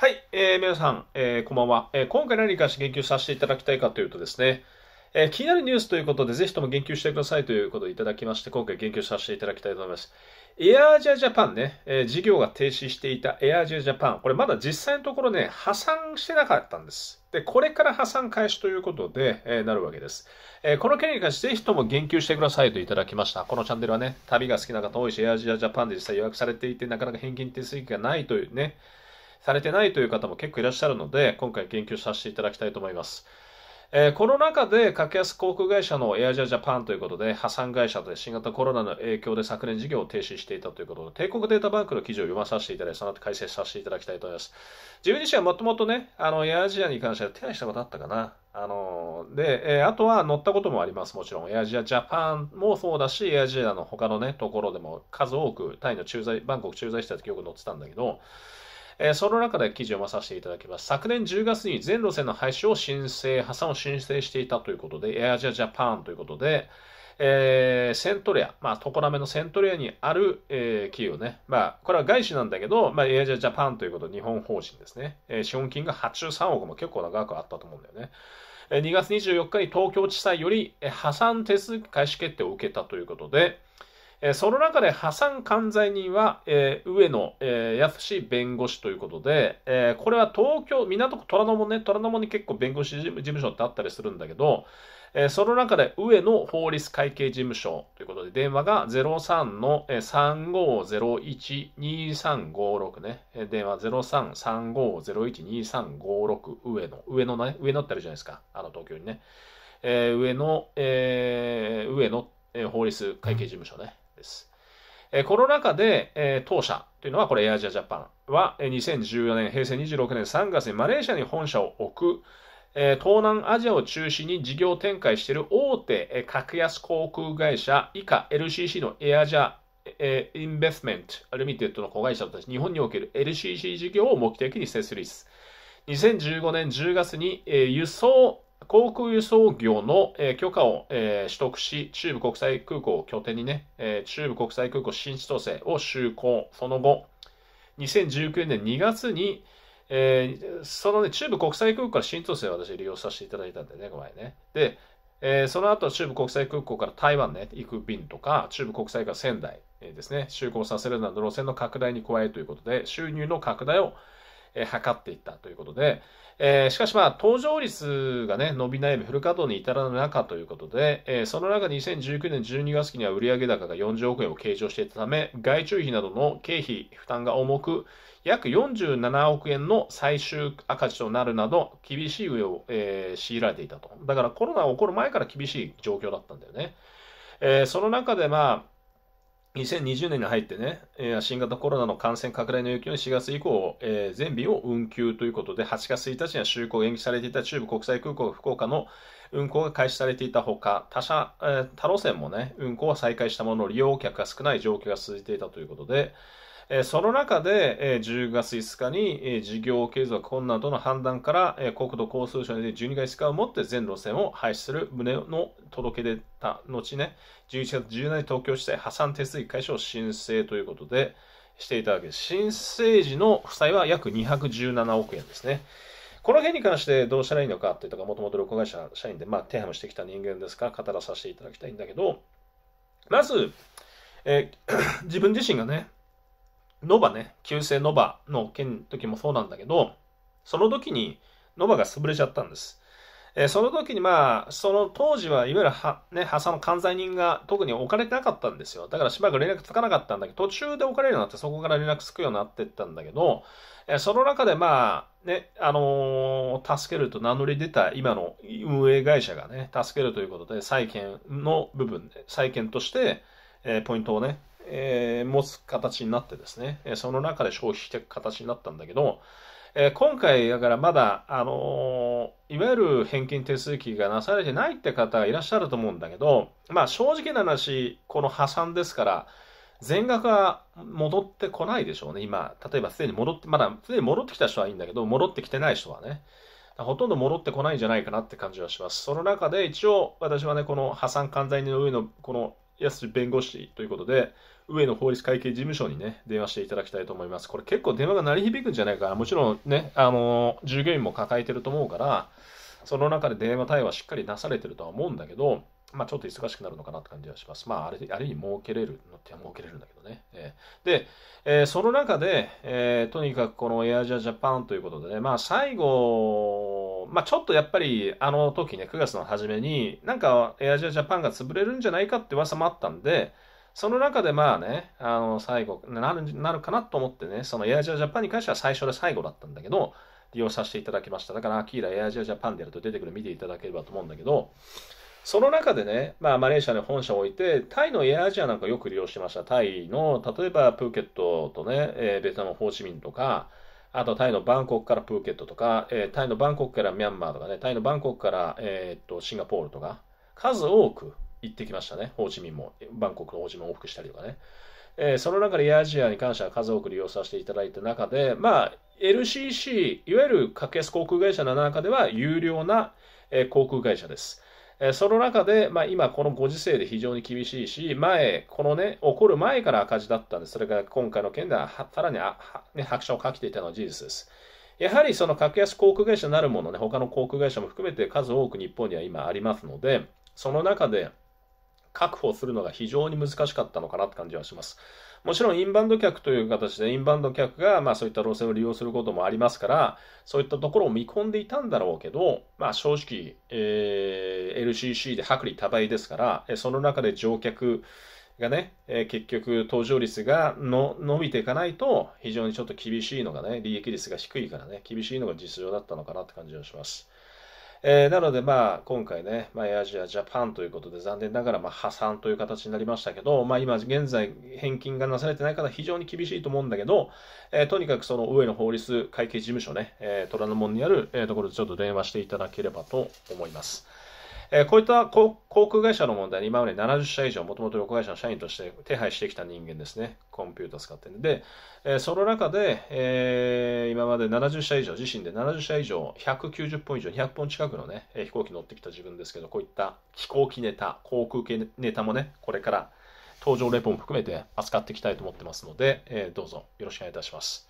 はい、えー、皆さん、えー、こんばんは、えー、今回何かし言及させていただきたいかというとですね、えー、気になるニュースということで、ぜひとも言及してくださいということをいただきまして、今回言及させていただきたいと思います。エアージアジャパンね、えー、事業が停止していたエアージアジャパン、これまだ実際のところね、破産してなかったんです。で、これから破産開始ということで、えー、なるわけです、えー、この件に関してぜひとも言及してくださいといただきました。このチャンネルはね、旅が好きな方多いし、エアージアジャパンで実際予約されていて、なかなか返金手続きがないというね、されてないという方も結構いらっしゃるので、今回言及させていただきたいと思います。えー、この中で格安航空会社のエアジアジャパンということで、破産会社で新型コロナの影響で昨年事業を停止していたということで、帝国データバンクの記事を読まさせていただいて、その後解説させていただきたいと思います。自分自身はもともとね、あの、エアアジアに関しては手配したことあったかな。あのー、で、えー、あとは乗ったこともあります、もちろん。エアアジアジャパンもそうだし、エアアジアの他のね、ところでも数多く、タイの駐在、バンコク駐在した時よく乗ってたんだけど、えー、その中で記事を読まさせていただきます。昨年10月に全路線の廃止を申請、破産を申請していたということで、エアジャジャパンということで、えー、セントレア、まあ、常滑のセントレアにある、えー、企業ね、まあ、これは外資なんだけど、まあ、エアジャジャパンということ、日本法人ですね、えー、資本金が83億も結構長くあったと思うんだよね。2月24日に東京地裁より、破産手続き開始決定を受けたということで、えー、その中で破産管財人は、えー、上野、えー、史弁護士ということで、えー、これは東京、港区虎ノ門ね、虎ノ門に結構弁護士事務所ってあったりするんだけど、えー、その中で上野法律会計事務所ということで、電話が03の3501-2356ね、電話03-3501-2356上野、上野ね、上野ってあるじゃないですか、あの東京にね。えー、上野、えー、上野、えー、法律会計事務所ね。です。コこの中で、当社というのは、これエアジアジャパンは、2014年、平成26年3月にマレーシアに本社を置く、東南アジアを中心に事業展開している大手、格安航空会社以下 LCC のエアジャインベスメント、リミテッドの子会社とち日本における LCC 事業を目的に設立。2015年10月に、輸送航空輸送業の、え許可を、え取得し、中部国際空港を拠点にね、え中部国際空港新千歳を就航。その後、2019年2月に、えー、そのね、中部国際空港から新東線を私利用させていただいたんでね、ごめんね。で、えー、その後中部国際空港から台湾ね、行く便とか、中部国際から仙台、えー、ですね、就航させるなど路線の拡大に加えということで、収入の拡大をえ測っていったということで、えしかしまあ、登場率がね、伸び悩み、フル稼働に至らぬ中ということで、えその中2019年12月期には売上高が40億円を計上していたため、外注費などの経費負担が重く、約47億円の最終赤字となるなど、厳しい上を、え強いられていたと。だからコロナが起こる前から厳しい状況だったんだよね。えその中でまあ、2020年に入ってね、新型コロナの感染拡大の影響に4月以降、えー、全便を運休ということで、8月1日には就航延期されていた中部国際空港福岡の運航が開始されていたほか、他社、えー、他路線もね、運航は再開したものの利用客が少ない状況が続いていたということで、その中で、10月5日に、事業継続困難との判断から、国土交通省に12月5日をもって全路線を廃止する旨の届け出た後ね、11月17日東京地裁破産手続き開始を申請ということで、していたわけです。申請時の負債は約217億円ですね。この辺に関してどうしたらいいのかっていうとか、もともと旅行会社社員で、まあ、手配もしてきた人間ですから語らさせていただきたいんだけど、まず、え 自分自身がね、ノバね、旧姓ノバの件時もそうなんだけど、その時にノバが潰れちゃったんです。えー、その時にまあ、その当時はいわゆるは、ね、破産の関西人が特に置かれてなかったんですよ。だからしばらく連絡つかなかったんだけど、途中で置かれるようになって、そこから連絡つくようになってったんだけど、えー、その中でまあ、ね、あのー、助けると名乗り出た今の運営会社がね、助けるということで、債権の部分で、債権として、えポイントをね、えー、持つ形になってですね、その中で消費していく形になったんだけど、えー、今回、だからまだ、あのー、いわゆる返金手続きがなされてないって方がいらっしゃると思うんだけど、まあ正直な話、この破産ですから、全額は戻ってこないでしょうね、今。例えばすでに戻って、まだすでに戻ってきた人はいいんだけど、戻ってきてない人はね。ほとんど戻ってこないんじゃないかなって感じはします。その中で一応私はね、この破産管財人の上のこの安弁護士ということで、上野法律会計事務所にね、電話していただきたいと思います。これ結構電話が鳴り響くんじゃないかな。もちろんね、あの、従業員も抱えてると思うから、その中で電話対応はしっかりなされてるとは思うんだけど、まあ、ちょっと忙しくなるのかなって感じはします。まあ、あれある意味儲けれるのって儲けれるんだけどね。えー、で、えー、その中で、えー、とにかくこのエアジャジャパンということでね、まあ、最後、まあ、ちょっとやっぱりあの時ね、9月の初めに、なんかエアジャジャパンが潰れるんじゃないかって噂もあったんで、その中でまあね、あの、最後なる、なるかなと思ってね、そのエアジアジャパンに関しては最初で最後だったんだけど、利用させていただきました。だから、アキーラエアジアジャパンでやると出てくる見ていただければと思うんだけど、その中でね、まあ、マレーシアに本社を置いて、タイのエアアジアなんかよく利用してました。タイの、例えばプーケットとね、えー、ベトナム、ホーチミンとか、あとタイのバンコクからプーケットとか、えー、タイのバンコクからミャンマーとかね、タイのバンコクから、えー、っとシンガポールとか、数多く行ってきましたね。ホーチミンも、バンコクのホーチミンを往復したりとかね。えー、その中でエアアジアに関しては数多く利用させていただいた中で、まあ、LCC、いわゆる格安航空会社の中では有料な、えー、航空会社です。えー、その中で、まあ、今このご時世で非常に厳しいし、前、このね、起こる前から赤字だったんです。それから今回の件ではさらにあは、ね、拍車をかけていたのは事実です。やはりその格安航空会社なるものね、他の航空会社も含めて数多く日本には今ありますので、その中で、確保するのが非常に難しかったのかなって感じはします。もちろんインバウンド客という形で、インバウンド客がまあそういった路線を利用することもありますから、そういったところを見込んでいたんだろうけど、まあ正直、えー、LCC で薄利多売ですから、その中で乗客がね、えー、結局搭乗率がの伸びていかないと、非常にちょっと厳しいのがね、利益率が低いからね、厳しいのが実情だったのかなって感じがします。えー、なので、まあ、今回ね、まあ、エアジアジャパンということで、残念ながら、まあ、破産という形になりましたけど、まあ、今現在、返金がなされてない方、非常に厳しいと思うんだけど、えー、とにかくその上野法律会計事務所ね、えー、虎ノ門にある、えー、ところでちょっと電話していただければと思います。えー、こういった航空会社の問題に今まで70社以上、もともと旅行会社の社員として手配してきた人間ですね、コンピューター使って、んで、えー、その中で、えー、今まで70社以上、自身で70社以上、190本以上、200本近くのね、飛行機乗ってきた自分ですけど、こういった飛行機ネタ、航空系ネタもね、これから登場レポも含めて扱っていきたいと思ってますので、えー、どうぞよろしくお願いいたします。